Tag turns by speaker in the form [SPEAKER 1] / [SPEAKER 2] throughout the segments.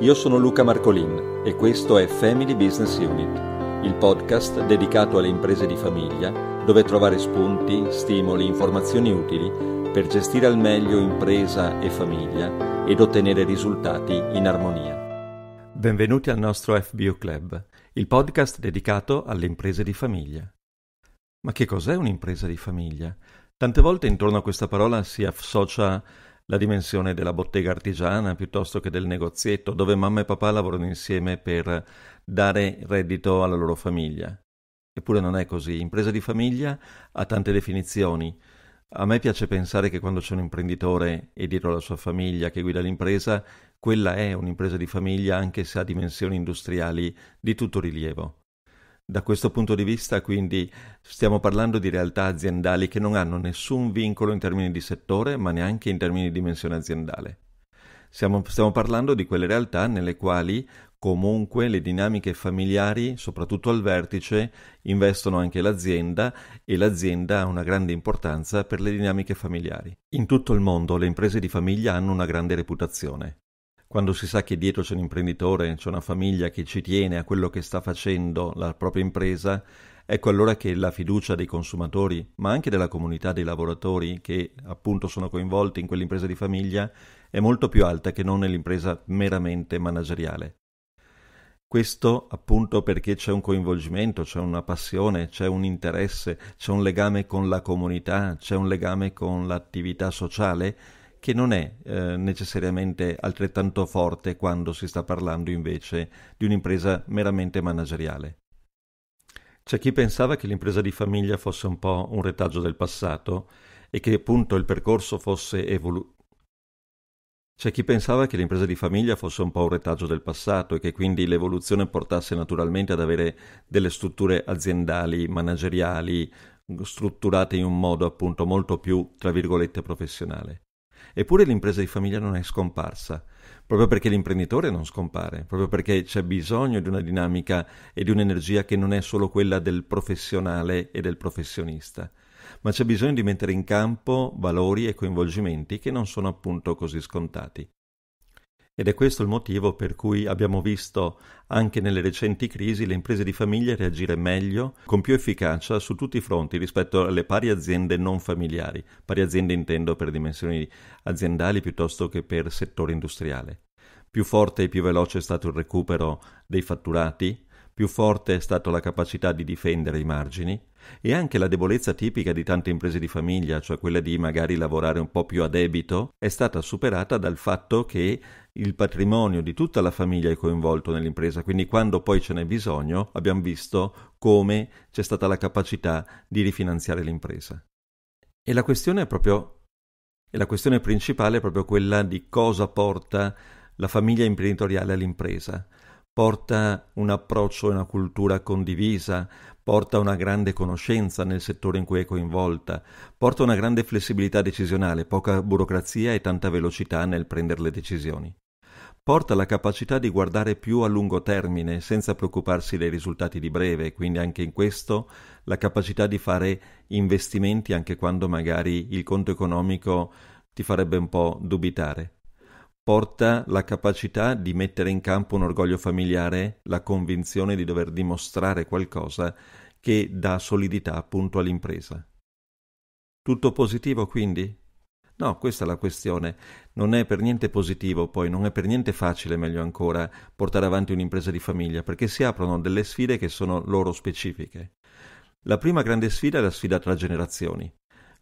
[SPEAKER 1] Io sono Luca Marcolin e questo è Family Business Unit, il podcast dedicato alle imprese di famiglia dove trovare spunti, stimoli, informazioni utili per gestire al meglio impresa e famiglia ed ottenere risultati in armonia. Benvenuti al nostro FBU Club, il podcast dedicato alle imprese di famiglia. Ma che cos'è un'impresa di famiglia? Tante volte intorno a questa parola si associa la dimensione della bottega artigiana piuttosto che del negozietto dove mamma e papà lavorano insieme per dare reddito alla loro famiglia. Eppure non è così. Impresa di famiglia ha tante definizioni. A me piace pensare che quando c'è un imprenditore e dietro la sua famiglia che guida l'impresa, quella è un'impresa di famiglia anche se ha dimensioni industriali di tutto rilievo. Da questo punto di vista, quindi, stiamo parlando di realtà aziendali che non hanno nessun vincolo in termini di settore, ma neanche in termini di dimensione aziendale. Siamo, stiamo parlando di quelle realtà nelle quali comunque le dinamiche familiari, soprattutto al vertice, investono anche l'azienda e l'azienda ha una grande importanza per le dinamiche familiari. In tutto il mondo le imprese di famiglia hanno una grande reputazione quando si sa che dietro c'è un imprenditore, c'è una famiglia che ci tiene a quello che sta facendo la propria impresa, ecco allora che la fiducia dei consumatori, ma anche della comunità dei lavoratori che appunto sono coinvolti in quell'impresa di famiglia, è molto più alta che non nell'impresa meramente manageriale. Questo appunto perché c'è un coinvolgimento, c'è una passione, c'è un interesse, c'è un legame con la comunità, c'è un legame con l'attività sociale che non è eh, necessariamente altrettanto forte quando si sta parlando invece di un'impresa meramente manageriale. C'è chi pensava che l'impresa di famiglia fosse un po' un retaggio del passato e che appunto il percorso fosse evoluto. C'è chi pensava che l'impresa di famiglia fosse un po' un retaggio del passato e che quindi l'evoluzione portasse naturalmente ad avere delle strutture aziendali, manageriali, strutturate in un modo appunto molto più, tra virgolette, professionale. Eppure l'impresa di famiglia non è scomparsa, proprio perché l'imprenditore non scompare, proprio perché c'è bisogno di una dinamica e di un'energia che non è solo quella del professionale e del professionista, ma c'è bisogno di mettere in campo valori e coinvolgimenti che non sono appunto così scontati. Ed è questo il motivo per cui abbiamo visto anche nelle recenti crisi le imprese di famiglia reagire meglio, con più efficacia su tutti i fronti rispetto alle pari aziende non familiari. Pari aziende intendo per dimensioni aziendali piuttosto che per settore industriale. Più forte e più veloce è stato il recupero dei fatturati, più forte è stata la capacità di difendere i margini e anche la debolezza tipica di tante imprese di famiglia, cioè quella di magari lavorare un po' più a debito, è stata superata dal fatto che il patrimonio di tutta la famiglia è coinvolto nell'impresa, quindi quando poi ce n'è bisogno abbiamo visto come c'è stata la capacità di rifinanziare l'impresa. E la questione è proprio e la questione principale è proprio quella di cosa porta la famiglia imprenditoriale all'impresa porta un approccio e una cultura condivisa, porta una grande conoscenza nel settore in cui è coinvolta, porta una grande flessibilità decisionale, poca burocrazia e tanta velocità nel prendere le decisioni. Porta la capacità di guardare più a lungo termine senza preoccuparsi dei risultati di breve, quindi anche in questo la capacità di fare investimenti anche quando magari il conto economico ti farebbe un po' dubitare porta la capacità di mettere in campo un orgoglio familiare, la convinzione di dover dimostrare qualcosa che dà solidità appunto all'impresa. Tutto positivo quindi? No, questa è la questione. Non è per niente positivo, poi non è per niente facile, meglio ancora, portare avanti un'impresa di famiglia, perché si aprono delle sfide che sono loro specifiche. La prima grande sfida è la sfida tra generazioni.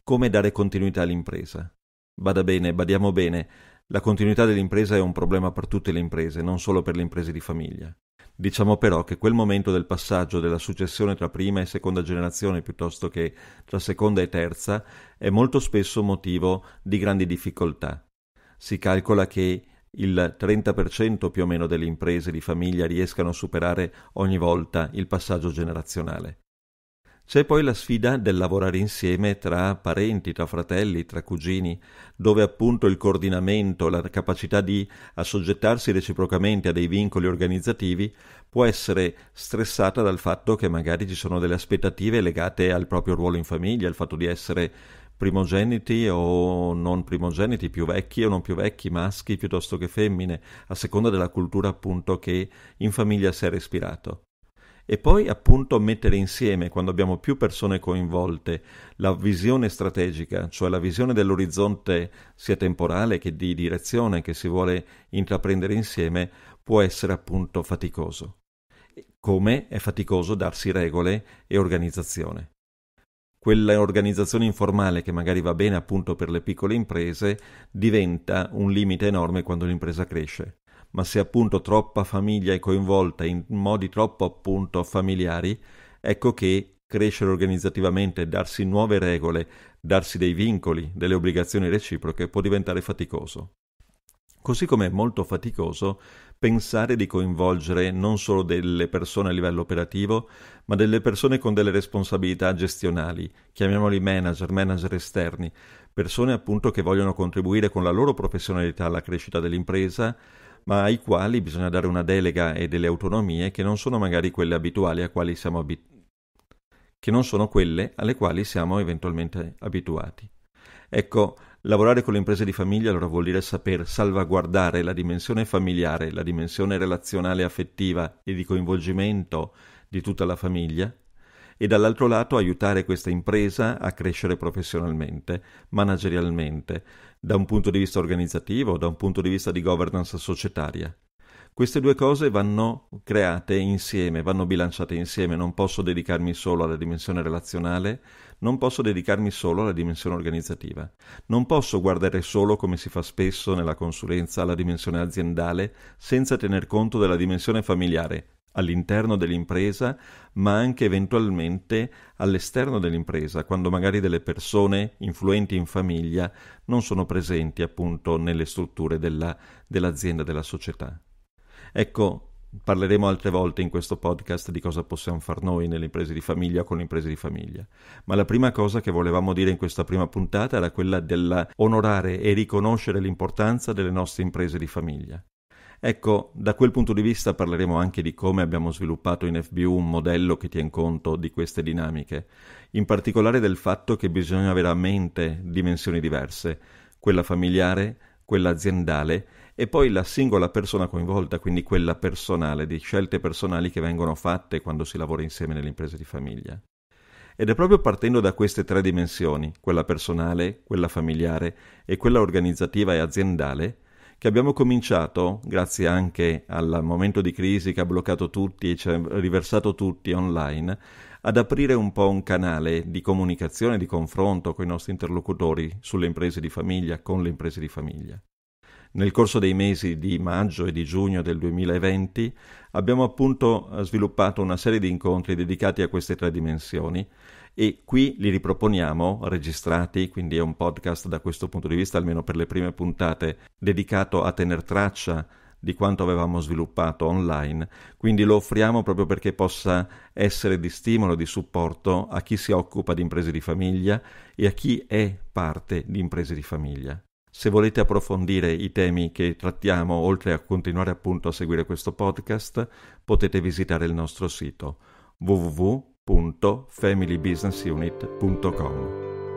[SPEAKER 1] Come dare continuità all'impresa? Bada bene, badiamo bene, la continuità dell'impresa è un problema per tutte le imprese, non solo per le imprese di famiglia. Diciamo però che quel momento del passaggio della successione tra prima e seconda generazione piuttosto che tra seconda e terza è molto spesso motivo di grandi difficoltà. Si calcola che il 30% più o meno delle imprese di famiglia riescano a superare ogni volta il passaggio generazionale. C'è poi la sfida del lavorare insieme tra parenti, tra fratelli, tra cugini, dove appunto il coordinamento, la capacità di assoggettarsi reciprocamente a dei vincoli organizzativi può essere stressata dal fatto che magari ci sono delle aspettative legate al proprio ruolo in famiglia, al fatto di essere primogeniti o non primogeniti, più vecchi o non più vecchi, maschi piuttosto che femmine, a seconda della cultura appunto che in famiglia si è respirato e poi appunto mettere insieme, quando abbiamo più persone coinvolte, la visione strategica, cioè la visione dell'orizzonte sia temporale che di direzione che si vuole intraprendere insieme, può essere appunto faticoso. Come è faticoso darsi regole e organizzazione. Quella organizzazione informale che magari va bene appunto per le piccole imprese diventa un limite enorme quando l'impresa cresce ma se appunto troppa famiglia è coinvolta in modi troppo appunto familiari, ecco che crescere organizzativamente, darsi nuove regole, darsi dei vincoli, delle obbligazioni reciproche può diventare faticoso. Così come è molto faticoso pensare di coinvolgere non solo delle persone a livello operativo, ma delle persone con delle responsabilità gestionali, chiamiamoli manager, manager esterni, persone appunto che vogliono contribuire con la loro professionalità alla crescita dell'impresa, ma ai quali bisogna dare una delega e delle autonomie che non sono magari quelle abituali a quali siamo abituati che non sono quelle alle quali siamo eventualmente abituati. Ecco, lavorare con le imprese di famiglia allora vuol dire saper salvaguardare la dimensione familiare, la dimensione relazionale affettiva e di coinvolgimento di tutta la famiglia, e dall'altro lato aiutare questa impresa a crescere professionalmente, managerialmente, da un punto di vista organizzativo, da un punto di vista di governance societaria. Queste due cose vanno create insieme, vanno bilanciate insieme, non posso dedicarmi solo alla dimensione relazionale, non posso dedicarmi solo alla dimensione organizzativa, non posso guardare solo, come si fa spesso nella consulenza, alla dimensione aziendale senza tener conto della dimensione familiare, all'interno dell'impresa, ma anche eventualmente all'esterno dell'impresa, quando magari delle persone influenti in famiglia non sono presenti appunto nelle strutture della, dell'azienda, della società. Ecco, Parleremo altre volte in questo podcast di cosa possiamo fare noi nelle imprese di famiglia o con le imprese di famiglia, ma la prima cosa che volevamo dire in questa prima puntata era quella dell'onorare e riconoscere l'importanza delle nostre imprese di famiglia. Ecco, da quel punto di vista parleremo anche di come abbiamo sviluppato in FBU un modello che tiene conto di queste dinamiche, in particolare del fatto che bisogna avere a mente dimensioni diverse, quella familiare, quella aziendale e poi la singola persona coinvolta, quindi quella personale, di scelte personali che vengono fatte quando si lavora insieme nelle imprese di famiglia. Ed è proprio partendo da queste tre dimensioni, quella personale, quella familiare e quella organizzativa e aziendale, che abbiamo cominciato, grazie anche al momento di crisi che ha bloccato tutti e ci ha riversato tutti online, ad aprire un po' un canale di comunicazione, di confronto con i nostri interlocutori sulle imprese di famiglia, con le imprese di famiglia. Nel corso dei mesi di maggio e di giugno del 2020 abbiamo appunto eh, sviluppato una serie di incontri dedicati a queste tre dimensioni e qui li riproponiamo registrati, quindi è un podcast da questo punto di vista, almeno per le prime puntate, dedicato a tener traccia di quanto avevamo sviluppato online, quindi lo offriamo proprio perché possa essere di stimolo, di supporto a chi si occupa di imprese di famiglia e a chi è parte di imprese di famiglia. Se volete approfondire i temi che trattiamo, oltre a continuare appunto a seguire questo podcast, potete visitare il nostro sito www.familybusinessunit.com.